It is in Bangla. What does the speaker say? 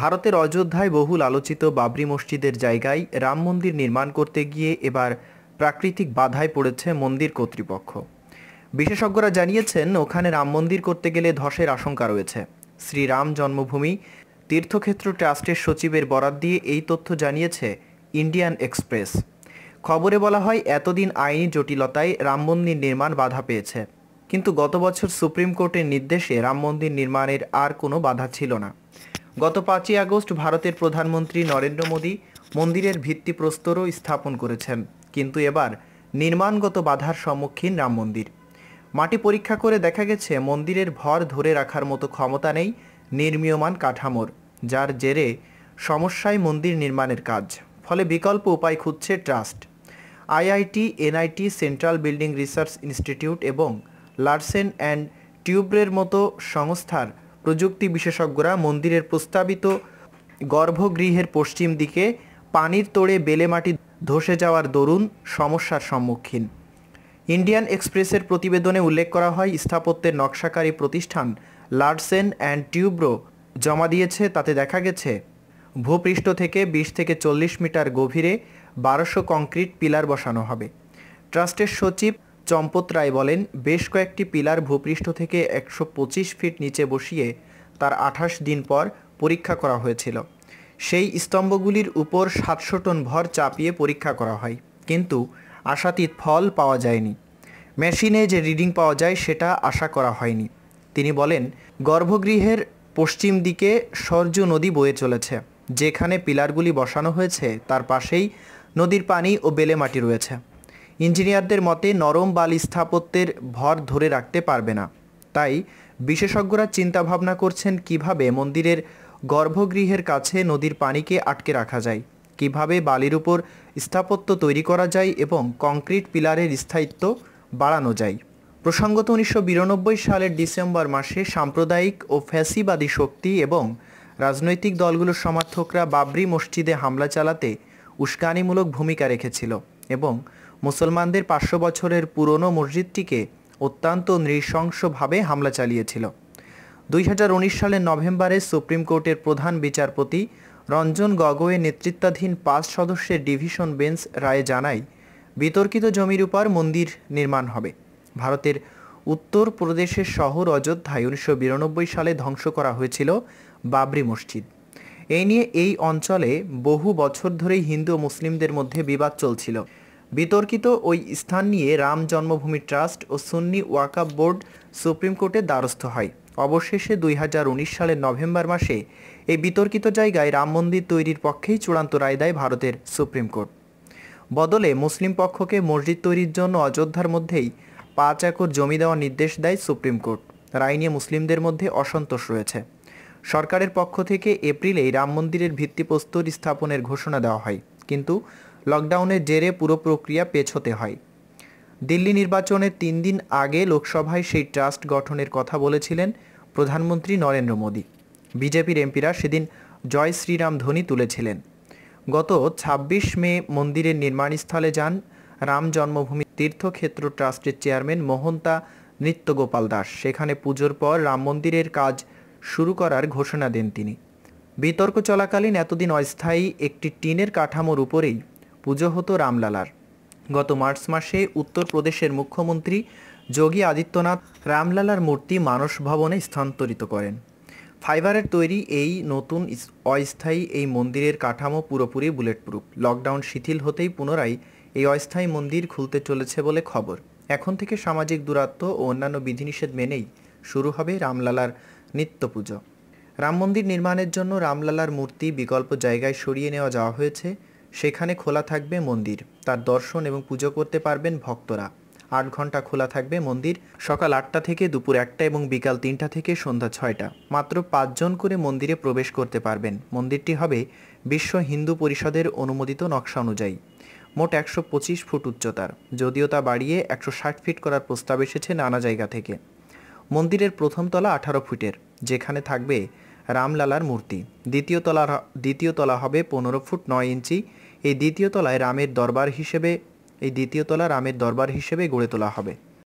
ভারতের অযোধ্যায় বহুল আলোচিত বাবরি মসজিদের জায়গায় রাম মন্দির নির্মাণ করতে গিয়ে এবার প্রাকৃতিক বাধায় পড়েছে মন্দির কর্তৃপক্ষ বিশেষজ্ঞরা জানিয়েছেন ওখানে রাম মন্দির করতে গেলে ধসের আশঙ্কা রয়েছে শ্রীরাম জন্মভূমি তীর্থক্ষেত্র ট্রাস্টের সচিবের বরাত দিয়ে এই তথ্য জানিয়েছে ইন্ডিয়ান এক্সপ্রেস খবরে বলা হয় এতদিন আইনি জটিলতায় রাম মন্দির নির্মাণ বাধা পেয়েছে কিন্তু গত বছর সুপ্রিম কোর্টের নির্দেশে রাম মন্দির নির্মাণের আর কোনো বাধা ছিল না গত পাঁচই আগস্ট ভারতের প্রধানমন্ত্রী নরেন্দ্র মোদী মন্দিরের ভিত্তিপ্রস্তরও স্থাপন করেছেন কিন্তু এবার নির্মাণগত বাধার সম্মুখীন রাম মন্দির মাটি পরীক্ষা করে দেখা গেছে মন্দিরের ভর ধরে রাখার মতো ক্ষমতা নেই নির্মীয়মান কাঠামোর যার জেরে সমস্যায় মন্দির নির্মাণের কাজ ফলে বিকল্প উপায় খুঁজছে trust IIT NIT central building research institute এবং লার্সেন অ্যান্ড টিউব্রের মতো সংস্থার প্রযুক্তি বিশেষজ্ঞরা মন্দিরের প্রস্তাবিত গর্ভগৃহের পশ্চিম দিকে পানির তোড়ে বেলে মাটি ধসে যাওয়ার দরুন সমস্যার সম্মুখীন ইন্ডিয়ান এক্সপ্রেসের প্রতিবেদনে উল্লেখ করা হয় স্থাপত্যের নকশাকারী প্রতিষ্ঠান লার্সেন অ্যান্ড টিউব্রো জমা দিয়েছে তাতে দেখা গেছে ভূপৃষ্ঠ থেকে ২০ থেকে চল্লিশ মিটার গভীরে বারোশো কংক্রিট পিলার বসানো হবে ট্রাস্টের সচিব চম্পত রায় বলেন বেশ কয়েকটি পিলার ভূপৃষ্ঠ থেকে একশো ফিট নিচে বসিয়ে তার আঠাশ দিন পর পরীক্ষা করা হয়েছিল সেই স্তম্ভগুলির উপর সাতশো টন ভর চাপিয়ে পরীক্ষা করা হয় কিন্তু আশাতীত ফল পাওয়া যায়নি মেশিনে যে রিডিং পাওয়া যায় সেটা আশা করা হয়নি তিনি বলেন গর্ভগৃহের পশ্চিম দিকে সরজু নদী বয়ে চলেছে যেখানে পিলারগুলি বসানো হয়েছে তার পাশেই নদীর পানি ও বেলে মাটি রয়েছে ইঞ্জিনিয়ারদের মতে নরম বাল স্থাপত্যের ভর ধরে রাখতে পারবে না তাই বিশেষজ্ঞরা চিন্তাভাবনা করছেন কিভাবে মন্দিরের গর্ভগৃহের কাছে নদীর পানিকে আটকে রাখা যায় কিভাবে বালির উপর স্থাপত্য তৈরি করা যায় এবং কংক্রিট পিলারের স্থায়িত্ব বাড়ানো যায় প্রসঙ্গত উনিশশো সালের ডিসেম্বর মাসে সাম্প্রদায়িক ও ফ্যাসিবাদী শক্তি এবং রাজনৈতিক দলগুলোর সমর্থকরা বাবরি মসজিদে হামলা চালাতে উস্কানিমূলক ভূমিকা রেখেছিল এবং মুসলমানদের পাঁচশো বছরের পুরনো মসজিদটিকে অত্যন্ত নৃশংসভাবে হামলা চালিয়েছিল দুই হাজার উনিশ সালের নভেম্বরে সুপ্রিম কোর্টের প্রধান বিচারপতি রঞ্জন গগৈয়ের নেতৃত্বাধীন পাঁচ সদস্যের ডিভিশন বেঞ্চ রায়ে জানায় বিতর্কিত জমির উপর মন্দির নির্মাণ হবে ভারতের উত্তর প্রদেশের শহর অযোধ্যায় উনিশশো সালে ধ্বংস করা হয়েছিল বাবরি মসজিদ এই নিয়ে এই অঞ্চলে বহু বছর ধরেই হিন্দু মুসলিমদের মধ্যে বিবাদ চলছিল বিতর্কিত ওই স্থান নিয়ে রাম জন্মভূমি ট্রাস্ট ও সুন্নি ওয়াকাব বোর্ড সুপ্রিম কোর্টে দ্বারস্থ হয় অবশেষে দুই সালের নভেম্বর মাসে এই বিতর্কিত জায়গায় রাম মন্দির তৈরির পক্ষেই চূড়ান্ত রায় দেয় ভারতের সুপ্রিম কোর্ট বদলে মুসলিম পক্ষকে মসজিদ তৈরির জন্য অযোধ্যার মধ্যেই পাঁচ একর জমি দেওয়ার নির্দেশ দেয় সুপ্রিম কোর্ট রায় নিয়ে মুসলিমদের মধ্যে অসন্তোষ রয়েছে সরকারের পক্ষ থেকে এপ্রিলেই রাম মন্দিরের ভিত্তিপ্রস্তর স্থাপনের ঘোষণা দেওয়া হয় কিন্তু লকডাউনের জেরে পুরো প্রক্রিয়া পেছোতে হয় দিল্লি নির্বাচনের তিন দিন আগে লোকসভায় সেই ট্রাস্ট গঠনের কথা বলেছিলেন প্রধানমন্ত্রী নরেন্দ্র মোদী বিজেপির এমপিরা সেদিন জয় শ্রীরাম ধ্বনি তুলেছিলেন গত ২৬ মে মন্দিরের নির্মাণস্থলে যান রাম জন্মভূমি তীর্থক্ষেত্র ট্রাস্টের চেয়ারম্যান মোহন্তা নৃত্যগোপাল দাস সেখানে পুজোর পর রাম মন্দিরের কাজ শুরু করার ঘোষণা দেন তিনি বিতর্ক চলাকালীন এতদিন অস্থায়ী একটি টিনের কাঠামোর উপরেই পুজো হতো রামলালার গত মার্চ মাসে উত্তরপ্রদেশের মুখ্যমন্ত্রী যোগী আদিত্যনাথ রামলালার মূর্তি মানস ভবনে স্থানান্তরিত করেন ফাইবারের তৈরি এই নতুন অস্থায়ী এই মন্দিরের কাঠামো পুরোপুরি বুলেট প্রুফ লকডাউন শিথিল হতেই পুনরায় এই অস্থায়ী মন্দির খুলতে চলেছে বলে খবর এখন থেকে সামাজিক দূরত্ব ও অন্যান্য বিধিনিষেধ মেনেই শুরু হবে রামলালার নিত্য পুজো রাম মন্দির নির্মাণের জন্য রামলালার মূর্তি বিকল্প জায়গায় সরিয়ে নেওয়া যাওয়া হয়েছে সেখানে খোলা থাকবে মন্দির তার দর্শন এবং পুজো করতে পারবেন ভক্তরা আট ঘন্টা খোলা থাকবে মন্দির সকাল আটটা থেকে দুপুর একটা এবং বিকাল তিনটা থেকে সন্ধ্যা ছয়টা মাত্র পাঁচজন করে মন্দিরে প্রবেশ করতে পারবেন মন্দিরটি হবে বিশ্ব হিন্দু পরিষদের অনুমোদিত নকশা অনুযায়ী মোট একশো পঁচিশ ফুট উচ্চতার যদিও তা বাড়িয়ে একশো ষাট ফিট করার প্রস্তাব এসেছে নানা জায়গা থেকে মন্দিরের প্রথম তলা আঠারো ফুটের যেখানে থাকবে রামলালার মূর্তি দ্বিতীয় তলা দ্বিতীয় তলা হবে পনেরো ফুট নয় ইঞ্চি এই দ্বিতীয় তলায় রামের দরবার হিসেবে এই দ্বিতীয় তলা রামের দরবার হিসেবে গড়ে তোলা হবে